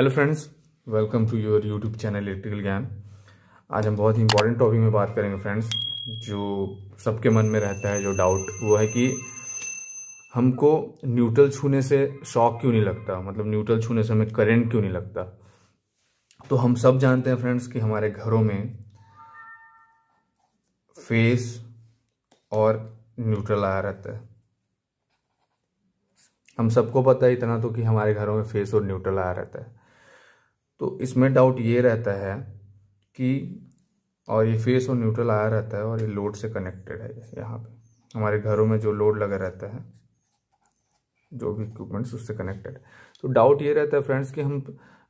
hello friends welcome to your YouTube channel electrical Gyan आज हम बहुत ही इंपॉर्टेंट टॉपिक में बात करेंगे फ्रेंड्स जो सबके मन में रहता है जो डाउट वो है कि हमको न्यूट्रल छूने से शॉक क्यों नहीं लगता मतलब न्यूट्रल छूने से हमें करंट क्यों नहीं लगता तो हम सब जानते हैं फ्रेंड्स कि हमारे घरों में फेस और न्यूट्रल आया रहता है हम सबको पता है इतना तो कि हमारे घरों में फेस और न्यूट्रल आया रहता है तो इसमें डाउट ये रहता है कि और ये फेस और न्यूट्रल आया रहता है और ये लोड से कनेक्टेड है यहाँ पे हमारे घरों में जो लोड लगा रहता है जो भी इक्विपमेंट्स उससे कनेक्टेड तो डाउट ये रहता है फ्रेंड्स कि हम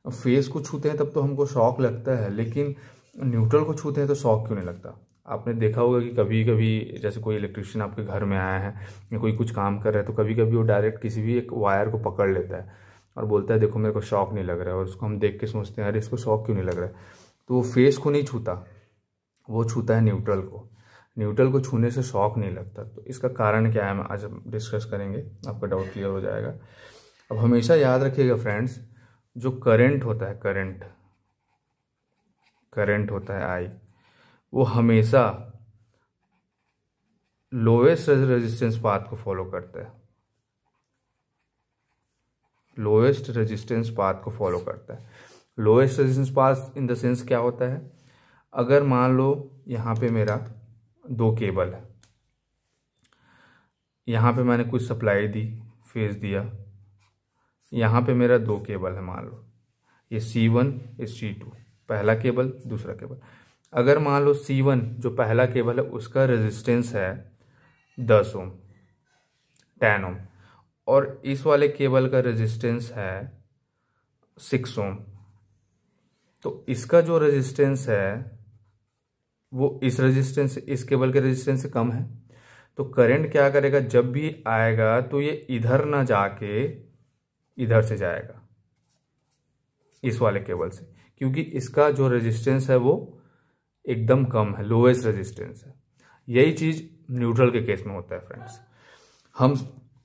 फेस को छूते हैं तब तो हमको शॉक लगता है लेकिन न्यूट्रल को छूते हैं तो शॉक क्यों नहीं लगता आपने देखा होगा कि कभी कभी जैसे कोई इलेक्ट्रिशियन आपके घर में आया है या कोई कुछ काम कर रहा है तो कभी कभी वो डायरेक्ट किसी भी एक वायर को पकड़ लेता है और बोलता है देखो मेरे को शौक नहीं लग रहा है और उसको हम देख के सोचते हैं अरे इसको शौक क्यों नहीं लग रहा है तो वो फेस को नहीं छूता वो छूता है न्यूट्रल को न्यूट्रल को छूने से शौक नहीं लगता तो इसका कारण क्या है हम आज हम डिस्कस करेंगे आपका डाउट क्लियर हो जाएगा अब हमेशा याद रखिएगा फ्रेंड्स जो करंट होता है करंट करंट होता है आई वो हमेशा लोवेस्ट रेजिस्टेंस पाथ को फॉलो करता है लोएस्ट रेजिस्टेंस पाथ को फॉलो करता है lowest resistance path in the sense क्या होता है अगर मान लो यहाँ पे मेरा दो केबल है यहाँ पे मैंने कुछ सप्लाई दी फेज दिया यहाँ पे मेरा दो केबल है मान लो ये सी वन ये सी टू पहला केबल दूसरा केबल अगर मान लो सी वन जो पहला केबल है उसका रेजिस्टेंस है दस ओम टेन ओम और इस वाले केबल का रेजिस्टेंस है सिक्स ओम तो इसका जो रेजिस्टेंस है वो इस रेजिस्टेंस इस केबल के रेजिस्टेंस से कम है तो करंट क्या करेगा जब भी आएगा तो ये इधर ना जाके इधर से जाएगा इस वाले केबल से क्योंकि इसका जो रेजिस्टेंस है वो एकदम कम है लोएस्ट रेजिस्टेंस है यही चीज़ न्यूट्रल के केस में होता है फ्रेंड्स हम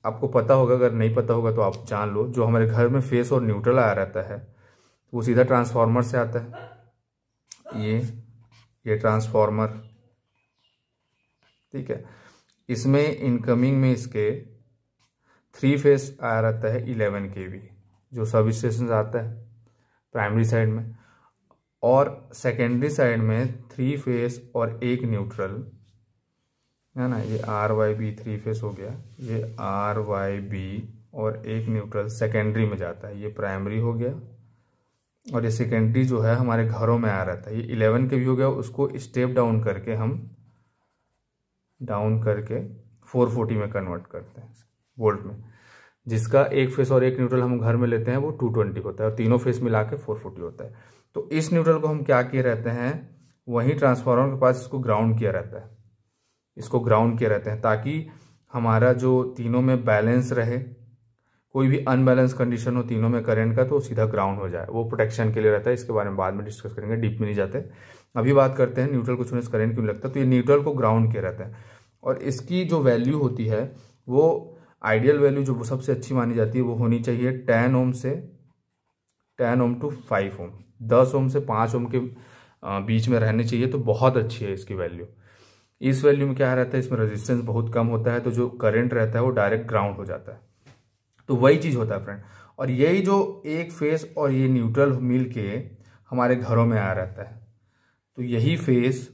आपको पता होगा अगर नहीं पता होगा तो आप जान लो जो हमारे घर में फेस और न्यूट्रल आया रहता है वो सीधा ट्रांसफार्मर से आता है ये ये ट्रांसफार्मर ठीक है इसमें इनकमिंग में इसके थ्री फेस आया रहता है इलेवन के वी जो सब स्टेशन आता है प्राइमरी साइड में और सेकेंडरी साइड में थ्री फेस और एक न्यूट्रल है ना ये R Y B three phase हो गया ये आर वाई बी और एक न्यूट्रल सेकेंडरी में जाता है ये प्राइमरी हो गया और ये सेकेंडरी जो है हमारे घरों में आ रहा था ये इलेवन के भी हो गया उसको स्टेप डाउन करके हम डाउन करके फोर फोर्टी में कन्वर्ट करते हैं वोल्ट में जिसका एक फेस और एक न्यूट्रल हम घर में लेते हैं वो टू ट्वेंटी होता है और तीनों फेस मिला के फोर फोर्टी होता है तो इस न्यूट्रल को हम क्या किए रहते हैं वहीं ट्रांसफार्मर के पास इसको ग्राउंड किया रहता है इसको ग्राउंड किए रहते हैं ताकि हमारा जो तीनों में बैलेंस रहे कोई भी अनबैलेंस कंडीशन हो तीनों में करंट का तो सीधा ग्राउंड हो जाए वो प्रोटेक्शन के लिए रहता है इसके बारे में बाद में डिस्कस करेंगे डीप में नहीं जाते अभी बात करते हैं न्यूट्रल कुछ छूने से क्यों लगता है तो ये न्यूट्रल को ग्राउंड किया रहता है और इसकी जो वैल्यू होती है वो आइडियल वैल्यू जो सबसे अच्छी मानी जाती है वो होनी चाहिए टेन ओम से ten ohm to five ohm दस ओम से पाँच ओम के बीच में रहने चाहिए तो बहुत अच्छी है इसकी वैल्यू इस वैल्यू में क्या रहता है इसमें रेजिस्टेंस बहुत कम होता है तो जो करंट रहता है वो डायरेक्ट ग्राउंड हो जाता है तो वही चीज़ होता है फ्रेंड और यही जो एक फेस और ये न्यूट्रल मिल के हमारे घरों में आ रहता है तो यही फेस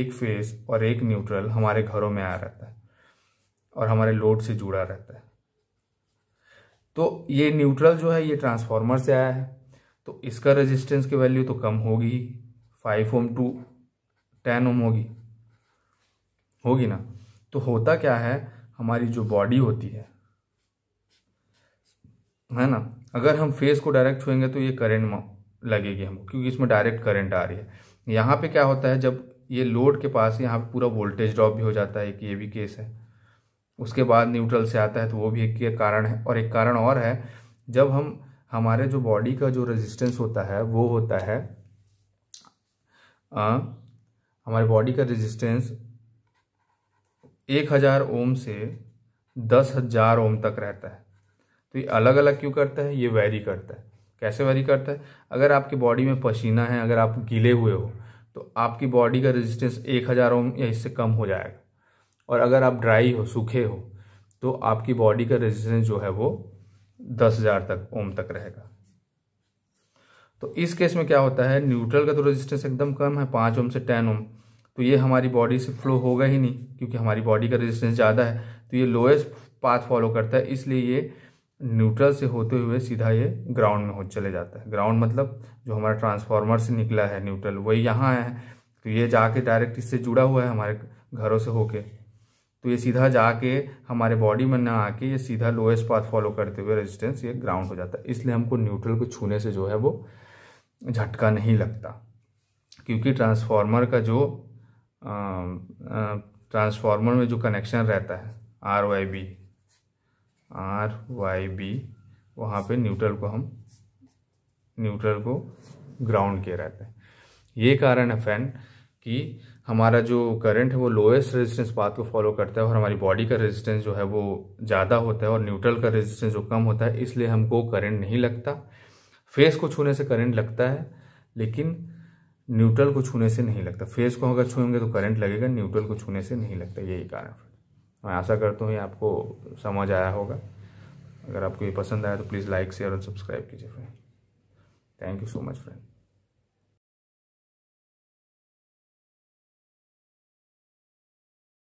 एक फेस और एक न्यूट्रल हमारे घरों में आ रहता है और हमारे लोड से जुड़ा रहता है तो ये न्यूट्रल जो है ये ट्रांसफॉर्मर से आया है तो इसका रेजिस्टेंस की वैल्यू तो कम होगी five ohm to ten ohm होगी होगी ना तो होता क्या है हमारी जो बॉडी होती है है ना अगर हम फेस को डायरेक्ट छुएंगे तो ये करंट लगेगी हमको क्योंकि इसमें डायरेक्ट करंट आ रही है यहाँ पे क्या होता है जब ये लोड के पास यहाँ पे पूरा वोल्टेज ड्रॉप भी हो जाता है कि ये भी केस है उसके बाद न्यूट्रल से आता है तो वो भी एक कारण है और एक कारण और है जब हम हमारे जो बॉडी का जो रेजिस्टेंस होता है वो होता है आ, हमारे बॉडी का रेजिस्टेंस एक हज़ार ओम से दस हज़ार ओम तक रहता है तो ये अलग अलग क्यों करता है ये वैरी करता है कैसे वैरी करता है अगर आपकी बॉडी में पसीना है अगर आप गीले हुए हो तो आपकी बॉडी का रेजिस्टेंस एक हज़ार ओम या इससे कम हो जाएगा और अगर आप ड्राई हो सूखे हो तो आपकी बॉडी का रेजिस्टेंस जो है वो दस हज़ार तक ओम तक रहेगा तो इस केस में क्या होता है न्यूट्रल का तो रेजिस्टेंस एकदम कम है पाँच ओम से टेन ओम तो ये हमारी बॉडी से फ्लो होगा ही नहीं क्योंकि हमारी बॉडी का रेजिस्टेंस ज़्यादा है तो ये लोएस्ट पाथ फॉलो करता है इसलिए ये न्यूट्रल से होते हुए सीधा ये ग्राउंड में हो चले जाता है ग्राउंड मतलब जो हमारा ट्रांसफार्मर से निकला है न्यूट्रल वही यहाँ है तो ये जाके डायरेक्ट इससे जुड़ा हुआ है हमारे घरों से होके तो ये सीधा जाके हमारे बॉडी में ना आके ये सीधा लोएस्ट पाथ फॉलो करते हुए रेजिस्टेंस ये ग्राउंड हो जाता है इसलिए हमको न्यूट्रल को छूने से जो है वो झटका नहीं लगता क्योंकि ट्रांसफार्मर का जो ट्रांसफार्मर में जो कनेक्शन रहता है R Y B R Y B वहाँ पर न्यूट्रल को हम न्यूट्रल को ग्राउंड किया रहता है ये कारण है फैन कि हमारा जो करंट है वो लोएस्ट रेजिस्टेंस पाथ को फॉलो करता है और हमारी बॉडी का रेजिस्टेंस जो है वो ज़्यादा होता है और न्यूट्रल का रेजिस्टेंस जो कम होता है इसलिए हमको करंट नहीं लगता फेस को छूने से करंट लगता है लेकिन न्यूट्रल को छूने से नहीं लगता फेस को अगर छूएंगे तो करंट लगेगा न्यूट्रल को छूने से नहीं लगता यही कारण मैं आशा करता हूँ ये आपको समझ आया होगा अगर आपको ये पसंद आया तो प्लीज़ लाइक शेयर और सब्सक्राइब कीजिए friend thank you so much friend